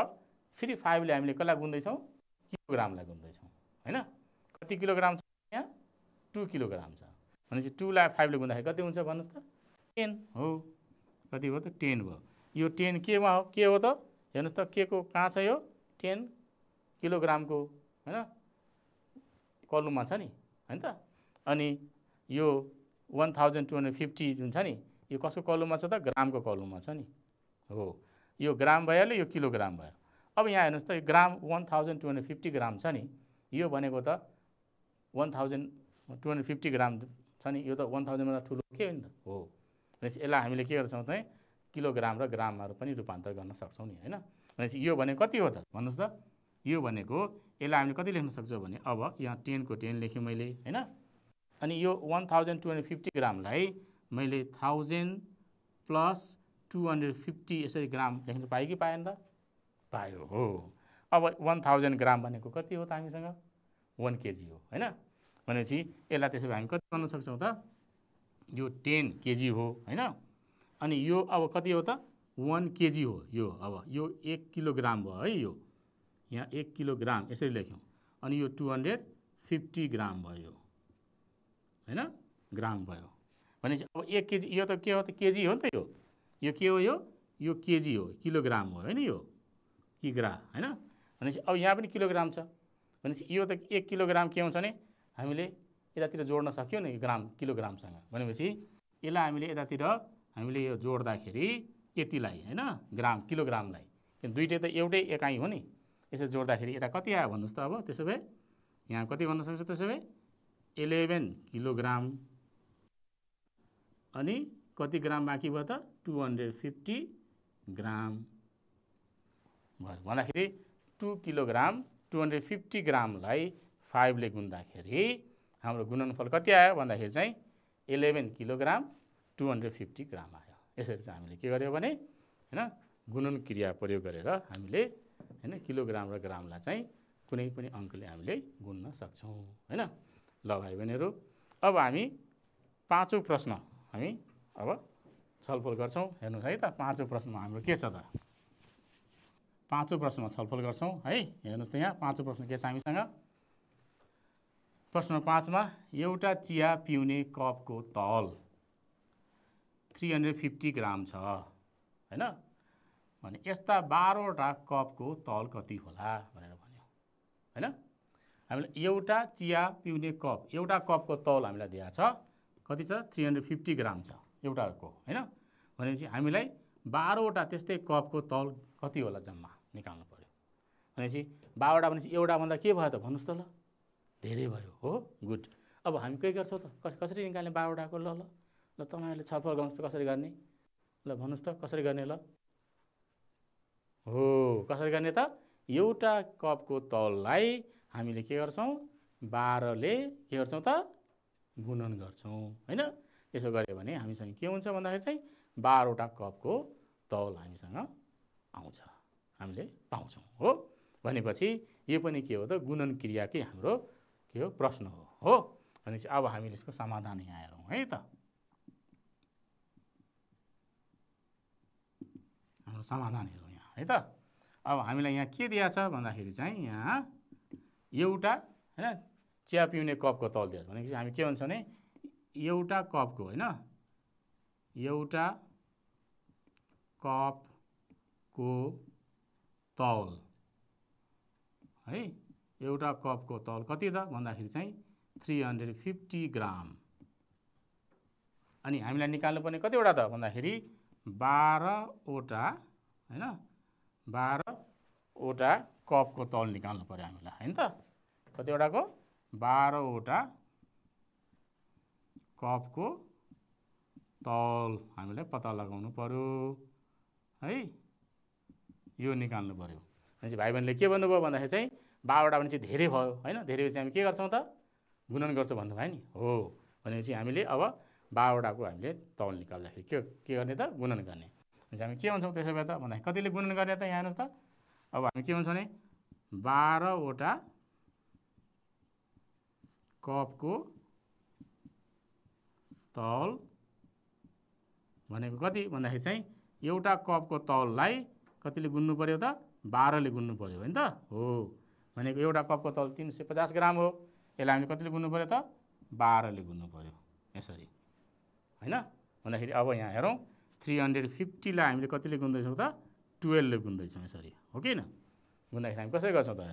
फेरि फाइभले हामीले कसलाई गुन्दैछौँ किलोग्रामलाई गुन्दैछौँ होइन कति किलोग्राम टु किलोग्राम छ भनेपछि टुलाई फाइभले गुन्दाखेरि कति हुन्छ भन्नुहोस् त टेन हो कति भयो त टेन भयो यो टेन केमा हो के हो त हेर्नुहोस् त के को कहाँ छ यो टेन किलोग्रामको होइन कलुममा छ नि होइन त अनि यो one thousand two hundred fifty जुन छ नि यो कसको कलुममा छ त ग्रामको कलुममा छ नि हो यो ग्राम भइहाल्यो यो किलोग्राम भयो अब यहाँ हेर्नुहोस् त यो gram one thousand two hundred fifty gram छ नि यो भनेको त one thousand two hundred fifty gram छ नि यो त वान थाउजन्डभन्दा ठुलो के हो नि त हो भनेपछि यसलाई हामीले के गर्छौँ त किलोग्राम र ग्रामहरू पनि रूपान्तर गर्न सक्छौँ नि होइन भनेपछि यो भने कति हो त भन्नुहोस् त यो भनेको यसलाई हामीले कति लेख्न सक्छौँ भने अब यहाँ टेनको टेन लेखेँ मैले होइन अनि यो one thousand two hundred fifty ग्रामलाई मैले thousand plus two hundred fifty यसरी ग्राम लेख्नु पाएँ कि पाएन त पायो हो अब वान थाउजन्ड ग्राम भनेको कति हो त हामीसँग वान केजी हो होइन भनेपछि यसलाई त्यसो भए हामी कति गर्न सक्छौँ त यो टेन केजी हो होइन अनि यो अब कति हो त वान केजी हो यो अब यो एक किलोग्राम भयो है यो यहाँ एक किलोग्राम यसरी लेख्यौँ अनि यो टु हन्ड्रेड फिफ्टी ग्राम भयो होइन ग्राम भयो भनेपछि अब एक केजी यो त के हो त केजी हो नि त यो यो के हो यो यो केजी हो किलोग्राम हो होइन यो किग्रा होइन भनेपछि अब यहाँ पनि किलोग्राम छ भनेपछि यो त एक किलोग्राम के हुन्छ भने हामीले यतातिर जोड्न सक्यौँ नि ग्राम किलोग्रामसँग भनेपछि यसलाई हामीले यतातिर हामीले यो जोड्दाखेरि यतिलाई होइन ग्राम किलोग्रामलाई दुइटै त एउटै एकाइ हो नि यसो जोड्दाखेरि यता कति आयो भन्नुहोस् त अब त्यसो भए यहाँ कति भन्न सक्छ त्यसो भए इलेभेन किलोग्राम अनि कति ग्राम बाँकी भयो त टु हन्ड्रेड फिफ्टी ग्राम भयो भन्दाखेरि two kilogram two hundred fifty ग्रामलाई फाइभले गुन्दाखेरि हाम्रो गुणनफल कति आयो भन्दाखेरि चाहिँ eleven kilogram two hundred fifty gram आयो यसरी चाहिँ हामीले के गर्यो भने होइन गुणन क्रिया प्रयोग गरेर हामीले होइन किलोग्राम र ग्रामलाई चाहिँ कुनै पनि अङ्कले हामीले गुन्न सक्छौँ होइन ल भाइ बहिनीहरू अब हामी पाँचौँ प्रश्न हामी अब छलफल गर्छौँ हेर्नुहोस् है त पाँचौँ प्रश्नमा हाम्रो के छ त पाँचौँ प्रश्नमा छलफल गर्छौँ है हेर्नुहोस् त यहाँ पाँचौँ प्रश्न के छ हामीसँग प्रश्न पाँचमा एउटा चिया पिउने कपको तल थ्री हन्ड्रेड फिफ्टी ग्राम छ होइन भने यस्ता बाह्रवटा कपको तल कति होला भनेर भन्यो होइन हामीलाई एउटा चिया पिउने कप एउटा कपको तल हामीलाई दिएको छ कति छ थ्री हन्ड्रेड फिफ्टी ग्राम छ एउटाको होइन भनेपछि हामीलाई बाह्रवटा त्यस्तै कपको तल कति होला जम्मा निकाल्नु पऱ्यो भनेपछि बाह्रवटा भनेपछि एउटा भन्दा के भयो त भन्नुहोस् त ल धेरै भयो हो गुड अब हामी के गर्छौँ त कस कसरी निकाल्ने बाह्रवटाको ल ल ल तपाईँहरूले छलफल गर्नुहोस् त कसरी गर्ने ल भन्नुहोस् त कसरी गर्ने ल हो कसरी गर्ने त एउटा कपको तललाई हामीले के गर्छौँ बाह्रले के गर्छौँ त गुणन गर्छौँ होइन त्यसो गऱ्यो भने हामीसँग के हुन्छ भन्दाखेरि चाहिँ बाह्रवटा कपको तौल हामीसँग आउँछ हामीले पाउँछौँ हो भनेपछि यो पनि के हो त गुणन क्रियाकै हाम्रो के हो प्रश्न हो हो भनेपछि अब हामीले यसको समाधान यहाँ हेरौँ है त हाम्रो समाधान हेरौँ यहाँ है त अब हामीलाई यहाँ के दिएछ भन्दाखेरि चाहिँ यहाँ एउटा होइन चिया पिउने कपको तल दिएछ भनेपछि हामी के भन्छ भने एउटा कपको होइन एउटा कपको तौल है एउटा कपको तौल कति त भन्दाखेरि चाहिँ थ्री हन्ड्रेड फिफ्टी ग्राम अनि हामीलाई निकाल्नुपर्ने कतिवटा त भन्दाखेरि बाह्रवटा होइन बाह्रवटा कपको तल निकाल्नु पऱ्यो हामीलाई होइन त कतिवटाको बाह्रवटा कपको तल हामीलाई पत्ता लगाउनु पऱ्यो है यो निकाल्नु पऱ्यो भनेपछि भाइ बहिनीले के भन्नुभयो भन्दाखेरि चाहिँ बाह्रवटा भने चाहिँ धेरै भयो होइन धेरै चाहिँ हामी के गर्छौँ त गुणन गर्छौँ भन्नुभयो नि हो भनेपछि हामीले अब बाह्रवटाको हामीले तौल निकाल्दाखेरि के के गर्ने त गुणन गर्ने भनेपछि हामी के हुन्छौँ त्यसो भए त भन्दाखेरि कतिले गुणन गर्ने त यहाँ हेर्नुहोस् त अब हामी के हुन्छ भने बाह्रवटा कपको तौल भनेको कति भन्दाखेरि चाहिँ एउटा कपको तौललाई कतिले गुन्नु पऱ्यो त बाह्रले गुन्नु पऱ्यो होइन त हो भनेको एउटा कपको तल तिन सय पचास ग्राम हो यसलाई हामीले कतिले गुन्नु पऱ्यो त बाह्रले गुन्नु पऱ्यो यसरी होइन भन्दाखेरि अब यहाँ हेरौँ थ्री हन्ड्रेड फिफ्टीलाई हामीले कतिले गुन्दैछौँ त टुवेल्भले गुन्दैछौँ यसरी हो कि न गुन्दाखेरि हामी कसरी गर्छौँ त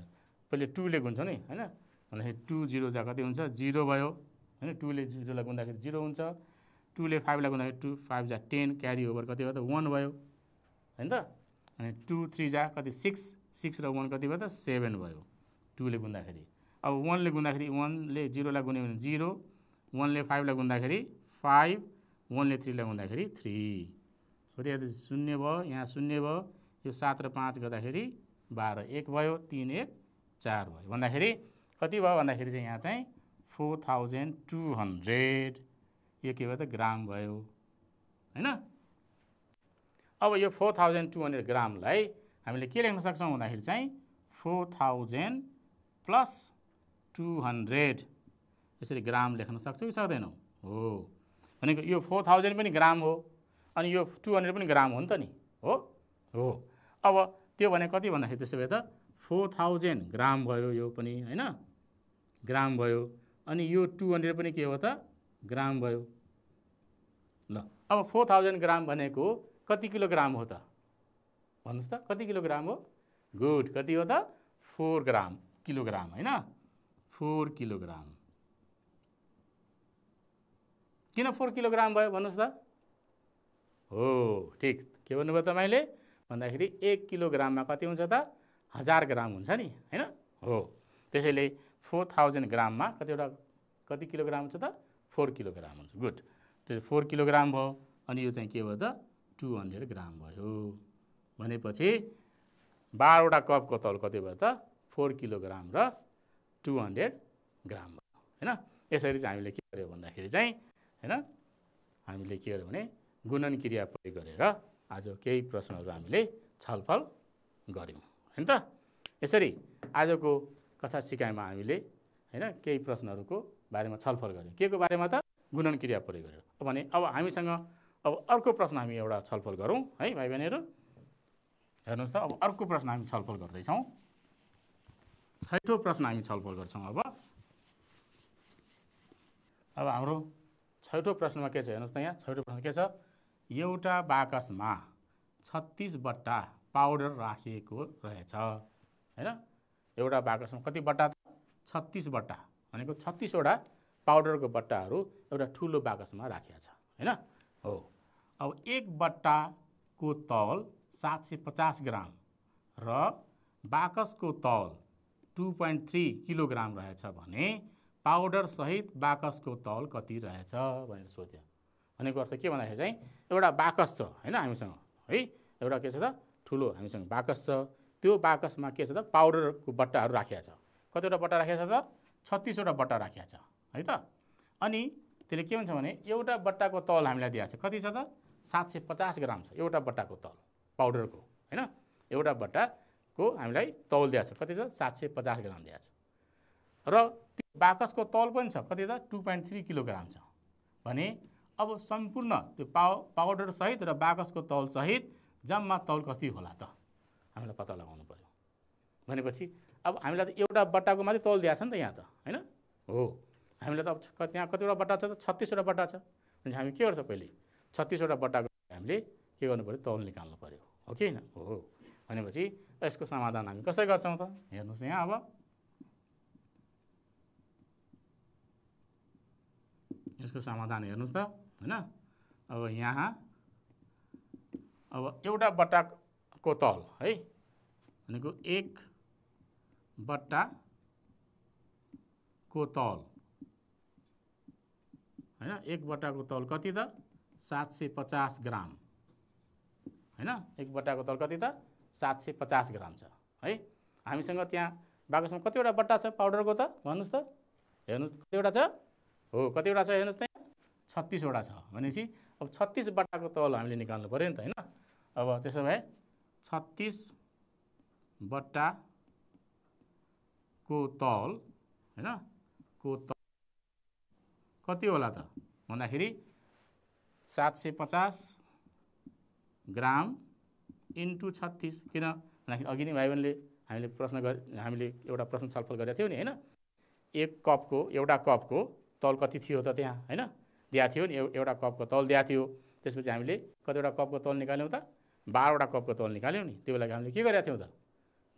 पहिले टूले गुन्छौँ नि होइन भन्दाखेरि टू जिरो जा कति हुन्छ जिरो भयो होइन टूले जिरोलाई गुन्दाखेरि जिरो हुन्छ टूले फाइभलाई गुन्दाखेरि टू फाइभ जा टेन क्यारी ओभर कति भयो त वान भयो होइन त अनि टू थ्री जा कति सिक्स सिक्स र वान कति भयो त सेभेन भयो टूले गुन्दाखेरि अब वानले गुन्दाखेरि वानले जिरोलाई गुन्यो भने जिरो वानले फाइभलाई गुन्दाखेरि फाइभ वानले थ्रीलाई गुन्दाखेरि थ्री हो त्यो शून्य भयो यहाँ शून्य भयो यो सात र पाँच गर्दाखेरि बाह्र एक भयो तिन एक चार भयो भन्दाखेरि कति भयो भन्दाखेरि चाहिँ यहाँ चाहिँ फोर थाउजन्ड टू हन्ड्रेड यो के भयो त ग्राम भयो होइन अब यो फोर थाउजन्ड टू हन्ड्रेड ग्रामलाई हामीले के लेख्न सक्छौँ भन्दाखेरि चाहिँ four thousand plus two hundred यसरी ग्राम लेख्न सक्छौँ कि सक्दैनौँ हो भनेको यो फोर थाउजन्ड पनि ग्राम हो अनि यो टु हन्ड्रेड पनि ग्राम हो नि त नि हो हो अब त्यो भने कति भन्दाखेरि त्यसो भए त फोर थाउजन्ड ग्राम भयो यो पनि होइन ग्राम भयो अनि यो टु हन्ड्रेड पनि के हो त ग्राम भयो ल अब फोर थाउजन्ड ग्राम भनेको कति किलोग्राम हो त भन्नुहोस् त कति किलोग्राम हो गुड कति हो त फोर ग्राम किलोग्राम होइन फोर किलोग्राम किन फोर किलोग्राम भयो भन्नुहोस् त हो ठिक के भन्नुभयो तपाईँले भन्दाखेरि एक किलोग्राममा कति हुन्छ त हजार ग्राम हुन्छ नि होइन हो त्यसैले फोर थाउजन्ड ग्राममा कतिवटा कति किलोग्राम हुन्छ त फोर किलोग्राम हुन्छ गुड त्यो फोर किलोग्राम भयो अनि यो चाहिँ के भयो त टु हन्ड्रेड ग्राम भयो भनेपछि बाह्रवटा कपको तौल कति भयो त फोर किलोग्राम र टु हन्ड्रेड ग्राम भयो होइन यसरी चाहिँ हामीले के गर्यो भन्दाखेरि चाहिँ होइन हामीले के गर्यो भने गुणन क्रिया प्रयोग गरेर आज केही प्रश्नहरू हामीले छलफल गऱ्यौँ होइन त यसरी आजको कथा सिकाइमा हामीले होइन केही प्रश्नहरूको बारेमा छलफल गऱ्यौँ के को बारेमा त गुणन क्रिया प्रयोग गरेर भने अब हामीसँग अब अर्को प्रश्न हामी एउटा छलफल गरौँ है भाइ बहिनीहरू हेर्नुहोस् त अब अर्को प्रश्न हामी छलफल गर्दैछौँ छैठौँ प्रश्न हामी छलफल गर्छौँ अब अब हाम्रो छैठौँ प्रश्नमा के छ हेर्नुहोस् त यहाँ छैठौँ प्रश्न के छ एउटा बाकसमा छत्तिसवटा पाउडर राखिएको रहेछ होइन एउटा बाकसमा कति बट्टा छत्तिस बट्टा भनेको छत्तिसवटा पाउडरको बट्टाहरू एउटा ठुलो बाकसमा राखिएको छ होइन हो अब एक बट्टाको तौल सात सय पचास ग्राम र बाकसको तौल टु पोइन्ट थ्री किलोग्राम रहेछ भने पाउडरसहित बाकसको तौल कति रहेछ भनेर सोध्यो भनेको अर्थ के भन्दाखेरि चाहिँ एउटा बाकस छ होइन हामीसँग है एउटा के छ त ठुलो हामीसँग बाकस छ त्यो बाकसमा के छ त पाउडरको बट्टाहरू राखिया छ कतिवटा बट्टा राखिया छ त छत्तिसवटा बट्टा राखिया छ है त अनि त्यसले के भन्छ भने एउटा बट्टाको तौल हामीलाई दिएको छ कति छ त सात सय पचास ग्राम छ एउटा बट्टाको तौल पाउडरको होइन एउटा भट्टाको हामीलाई तौल दिएको छ कति छ सात सय पचास ग्राम दिएछ र त्यो बाकसको तौल पनि छ कति त टु पोइन्ट थ्री किलोग्राम छ भने अब सम्पूर्ण त्यो पाउ सहित र बाकसको सहित जम्मा तौल कति होला त हामीलाई पत्ता लगाउनु पऱ्यो भनेपछि अब हामीलाई त एउटा बट्टाको मात्रै तौल दिएको छ नि त यहाँ त होइन हो हामीलाई त अब त्यहाँ कतिवटा बट्टा छ त छत्तिसवटा बट्टा छ भने हामी के गर्छ पहिले छत्तिसवटा बट्टाको हामीले के गर्नु पऱ्यो तौल निकाल्नु पऱ्यो हो कि होइन हो भनेपछि यसको समाधान हामी कसरी गर्छौँ त हेर्नुहोस् यहाँ अब यसको समाधान हेर्नुहोस् त होइन अब यहाँ अब एउटा बट्टाको तल है भनेको एक बट्टाको तल होइन एक बट्टाको तल कति त सात सय पचास ग्राम होइन एक बट्टाको तल कति त सात सय पचास ग्राम छ है हामीसँग त्यहाँ बाघसम्म कतिवटा बट्टा छ पाउडरको त भन्नुहोस् त हेर्नुहोस् कतिवटा छ हो कतिवटा छ हेर्नुहोस् त्यहाँ छत्तिसवटा छ भनेपछि अब छत्तिस बट्टाको तल हामीले निकाल्नु पऱ्यो नि त होइन अब त्यसो भए छत्तिस बट्टाको तल होइन को तल कति होला त भन्दाखेरि सात सय पचास ग्राम इन्टु छत्तिस किन भन्दाखेरि अघि नै भाइ बहिनीले हामीले प्रश्न गर हामीले एउटा प्रश्न छलफल गरेका थियौँ नि होइन एक कपको एउटा कपको तल कति थियो त त्यहाँ होइन दिएको थियो नि एउटा कपको तल दिएको थियो त्यसपछि हामीले कतिवटा कपको तल निकाल्यौँ त बाह्रवटा कपको तल निकाल्यौँ नि त्यो बेला हामीले के गरेका थियौँ त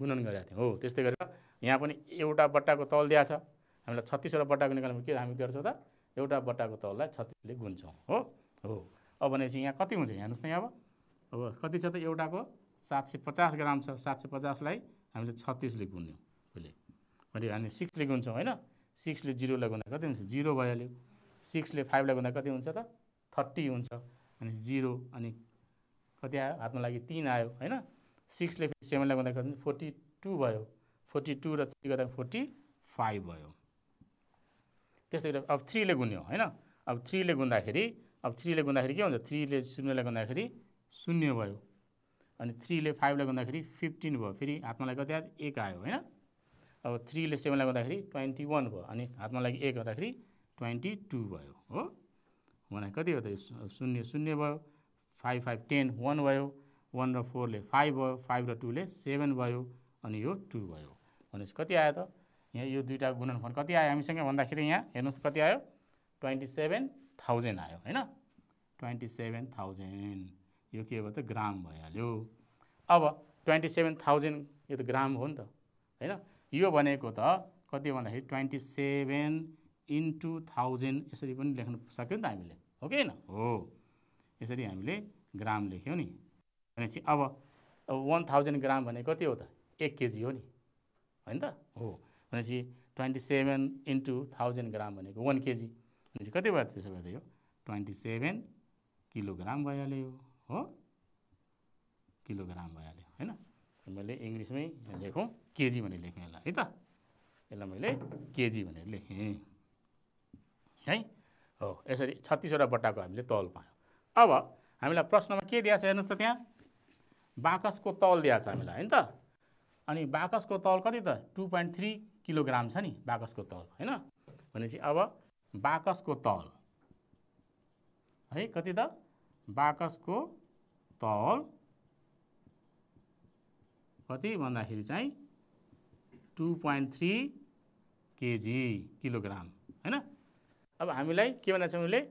गुणन गरेका थियौँ हो त्यस्तै गरेर यहाँ पनि एउटा बट्टाको तल दिएको छ हामीलाई छत्तिसवटा बट्टाको निकाल्नु के हामी गर्छौँ त एउटा बट्टाको तललाई छत्तिसले गुन्छौँ हो हो अब भनेपछि यहाँ कति हुन्छ हेर्नुहोस् न यहाँ अब अब कति छ त एउटाको सात सय पचास ग्राम छ सात सय पचासलाई हामीले छत्तिसले गुन्यौँ उसले भने हामी सिक्सले गुन्छौँ होइन सिक्सले जिरोलाई गुन्दा कति हुन्छ जिरो भइहाल्यो सिक्सले फाइभलाई गुन्दा कति हुन्छ त थर्टी हुन्छ अनि जिरो अनि कति आयो हातमा लागि तिन आयो होइन सिक्सले फेरि सेभेनलाई गुन्दा कति फोर्टी टू भयो फोर्टी टू र थ्री गर्दा फोर्टी फाइभ भयो त्यस्तै गरी अब थ्रीले गुन्यो होइन अब थ्रीले गुन्दाखेरि अब थ्रीले गुन्दाखेरि के हुन्छ थ्रीले शून्यलाई गुन्दाखेरि शून्य भयो अनि थ्रीले फाइभलाई गर्दाखेरि फिफ्टिन भयो फेरि हातमा कति आयो एक आयो होइन अब थ्रीले सेभेनलाई गर्दाखेरि ट्वेन्टी वान भयो अनि हातमा लागि एक गर्दाखेरि ट्वेन्टी टू भयो हो भने कति हो त शून्य शून्य भयो फाइभ फाइभ टेन वान भयो वान र फोरले फाइभ भयो फाइभ र टूले सेभेन भयो अनि यो टू भयो भनेपछि कति आयो त यहाँ यो दुईवटा गुणनफल कति आयो हामीसँग भन्दाखेरि यहाँ हेर्नुहोस् कति आयो ट्वेन्टी सेभेन थाउजन्ड आयो होइन ट्वेन्टी सेभेन थाउजन्ड यो के भयो त ग्राम भइहाल्यो अब ट्वेन्टी सेभेन थाउजन्ड यो त ग्राम हो नि त होइन यो भनेको त कति भन्दाखेरि ट्वेन्टी सेभेन इन्टु थाउजन्ड यसरी पनि लेख्नु सक्यो नि त हामीले हो कि होइन हो यसरी हामीले ग्राम लेख्यौँ नि भनेपछि अब वान थाउजन्ड ग्राम भनेको कति हो त एक केजी हो नि होइन त हो भनेपछि twenty seven into thousand gram भनेको वान केजी भनेपछि कति भयो त्यसो भए त यो ट्वेन्टी सेभेन किलोग्राम भइहाल्यो हो किलोग्राम भइहाल्यो होइन मैले इङ्ग्लिसमै लेखौँ केजी भनेर लेखेँ यसलाई है त यसलाई मैले केजी भनेर लेखेँ है हो यसरी छत्तिसवटा बट्टाको हामीले तौल पायौँ अब हामीलाई प्रश्नमा के दिएको छ हेर्नुहोस् त त्यहाँ बाकसको तौल दिएको छ हामीलाई होइन त अनि बाकसको तौल कति त टु पोइन्ट थ्री किलोग्राम छ नि बाकसको तौल होइन भनेपछि अब बाकसको तौल है कति त बाकसको तल कति भन्दाखेरि चाहिँ two point three KG kilogram होइन अब हामीलाई के भनेको छ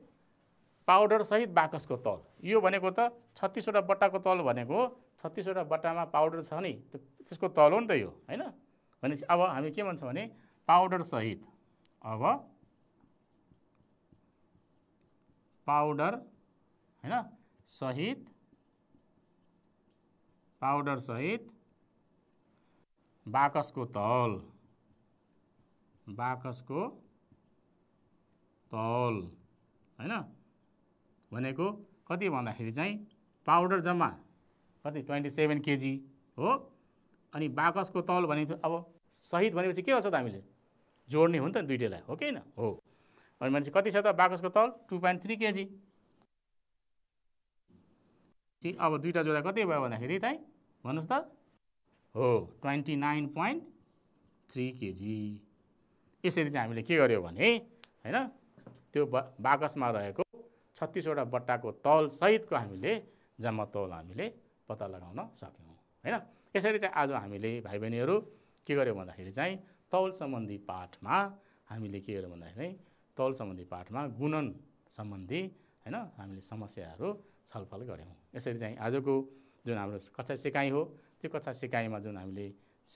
पाउडर पाउडरसहित बाकसको तल यो भनेको त छत्तिसवटा बट्टाको तल भनेको हो छत्तिसवटा बट्टामा पाउडर छ नि त्यसको तल हो नि त यो होइन भनेपछि अब हामी के भन्छौँ भने पाउडरसहित अब पाउडर होइन सहित पाउडर पाउडरसहित बाकसको तौल बाकसको तौल होइन भनेको कति भन्दाखेरि चाहिँ पाउडर जम्मा कति ट्वेन्टी सेभेन केजी हो अनि बाकसको तौल भने अब सहित भनेपछि के गर्छ त हामीले जोड्ने हो नि त दुइटैलाई हो कि होइन हो अनि मान्छे कति छ त बाकसको तौल टु पोइन्ट थ्री केजी ठिक अब दुईवटा जोडा कति भयो भन्दाखेरि त भन्नुहोस् त हो twenty nine point three KG यसरी चाहिँ हामीले के गर्यो भने होइन त्यो बाकसमा रहेको छत्तिसवटा बट्टाको तौलसहितको हामीले जम्मा तौल हामीले पत्ता लगाउन सक्यौँ होइन यसरी चाहिँ आज हामीले भाइ बहिनीहरू के गर्यो भन्दाखेरि चाहिँ तौल सम्बन्धी पाठमा हामीले के गर्यो भन्दाखेरि चाहिँ तौल सम्बन्धी पाठमा गुणन सम्बन्धी होइन हामीले समस्याहरू छलफल गऱ्यौँ यसरी चाहिँ आजको जुन हाम्रो कक्षा सिकाइ हो त्यो कक्षा सिकाइमा जुन हामीले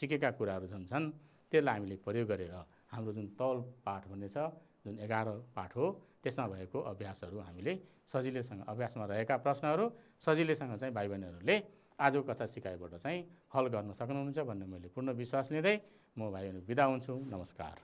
सिकेका कुराहरू जुन छन् त्यसलाई हामीले प्रयोग गरेर हाम्रो जुन तौल पाठ भन्ने छ जुन एघार पाठ हो त्यसमा भएको अभ्यासहरू हामीले सजिलैसँग अभ्यासमा रहेका प्रश्नहरू सजिलैसँग चाहिँ भाइ बहिनीहरूले आजको कक्षा सिकाइबाट चाहिँ हल गर्न सक्नुहुन्छ भन्ने मैले पूर्ण विश्वास लिँदै म भाइ बहिनी बिदा हुन्छु नमस्कार